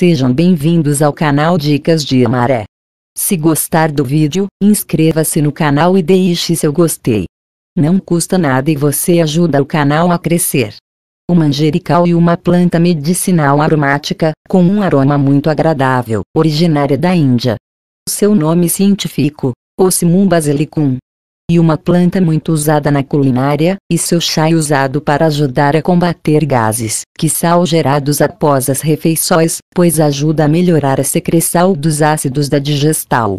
Sejam bem-vindos ao canal Dicas de Maré. Se gostar do vídeo, inscreva-se no canal e deixe seu gostei. Não custa nada e você ajuda o canal a crescer. O manjerical e uma planta medicinal aromática, com um aroma muito agradável, originária da Índia. Seu nome científico, Ocimum basilicum, e uma planta muito usada na culinária, e seu chá é usado para ajudar a combater gases que são gerados após as refeições, pois ajuda a melhorar a secreção dos ácidos da digestão.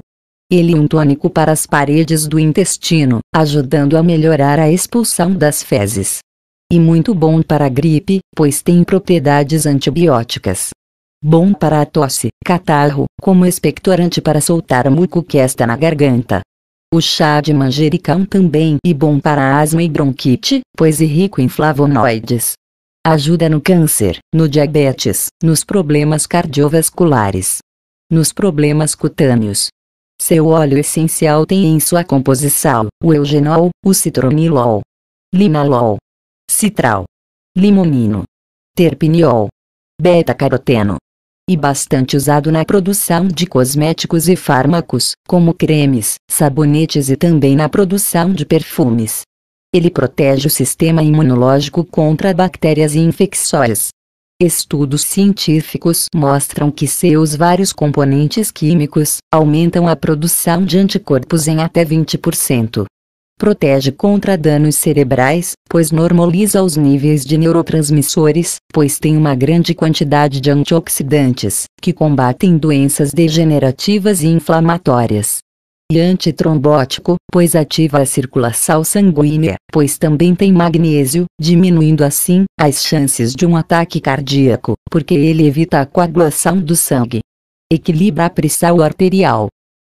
Ele é um tônico para as paredes do intestino, ajudando a melhorar a expulsão das fezes. E muito bom para a gripe, pois tem propriedades antibióticas. Bom para a tosse, catarro, como expectorante para soltar o muco que está na garganta. O chá de manjericão também é bom para asma e bronquite, pois é rico em flavonoides. Ajuda no câncer, no diabetes, nos problemas cardiovasculares, nos problemas cutâneos. Seu óleo essencial tem em sua composição o eugenol, o citronilol, linalol, citral, limonino, terpiniol, beta-caroteno, e bastante usado na produção de cosméticos e fármacos, como cremes, sabonetes e também na produção de perfumes. Ele protege o sistema imunológico contra bactérias e infecções. Estudos científicos mostram que seus vários componentes químicos aumentam a produção de anticorpos em até 20% protege contra danos cerebrais, pois normaliza os níveis de neurotransmissores, pois tem uma grande quantidade de antioxidantes, que combatem doenças degenerativas e inflamatórias. E antitrombótico, pois ativa a circulação sanguínea, pois também tem magnésio, diminuindo assim as chances de um ataque cardíaco, porque ele evita a coagulação do sangue. Equilibra a pressão arterial,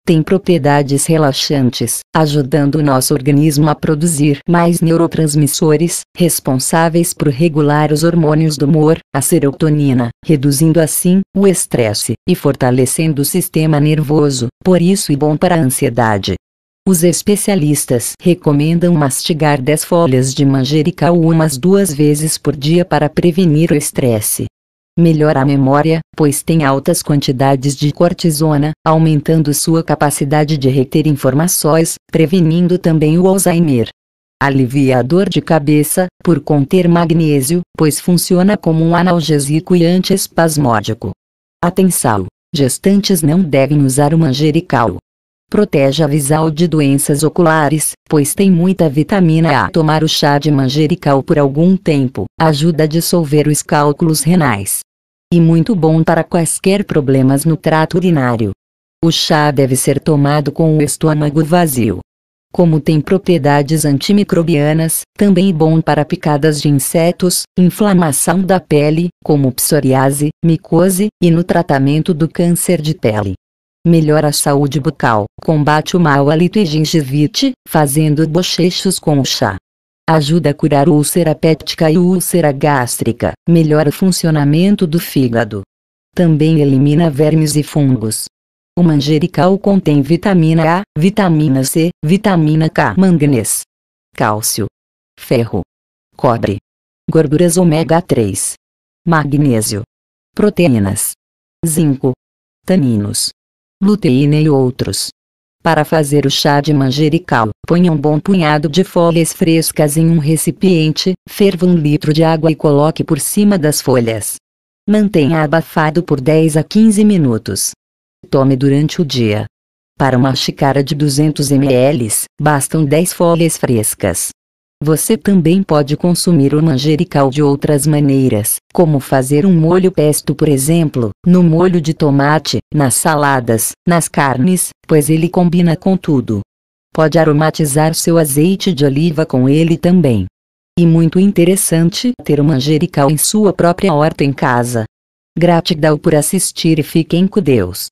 tem propriedades relaxantes, ajudando o nosso organismo a produzir mais neurotransmissores, responsáveis por regular os hormônios do humor, a serotonina, reduzindo assim o estresse e fortalecendo o sistema nervoso, por isso é bom para a ansiedade. Os especialistas recomendam mastigar 10 folhas de manjericão umas duas vezes por dia para prevenir o estresse. Melhora a memória, pois tem altas quantidades de cortisona, aumentando sua capacidade de reter informações, prevenindo também o Alzheimer. Alivia a dor de cabeça, por conter magnésio, pois funciona como um analgésico e antiespasmódico. Atenção! Gestantes não devem usar o manjerical. Protege a visão de doenças oculares, pois tem muita vitamina A. Tomar o chá de manjerical por algum tempo ajuda a dissolver os cálculos renais. E muito bom para quaisquer problemas no trato urinário. O chá deve ser tomado com o estômago vazio. Como tem propriedades antimicrobianas, também bom para picadas de insetos, inflamação da pele, como psoriase, micose, e no tratamento do câncer de pele melhora a saúde bucal, combate o mau hálito e gengivite, fazendo bochechos com chá. Ajuda a curar úlcera péptica e úlcera gástrica, melhora o funcionamento do fígado. Também elimina vermes e fungos. O manjerical contém vitamina A, vitamina C, vitamina K, manganês, cálcio, ferro, cobre, gorduras ômega 3, magnésio, proteínas, zinco, taninos, luteína e outros. Para fazer o chá de manjerical, ponha um bom punhado de folhas frescas em um recipiente, ferva um litro de água e coloque por cima das folhas. Mantenha abafado por 10 a 15 minutos. Tome durante o dia. Para uma xícara de 200 ml, bastam 10 folhas frescas. Você também pode consumir o manjerical de outras maneiras, como fazer um molho pesto, por exemplo, no molho de tomate, nas saladas, nas carnes, pois ele combina com tudo. Pode aromatizar seu azeite de oliva com ele também. E muito interessante ter o manjerical em sua própria horta em casa. Gratidão por assistir e fiquem com Deus.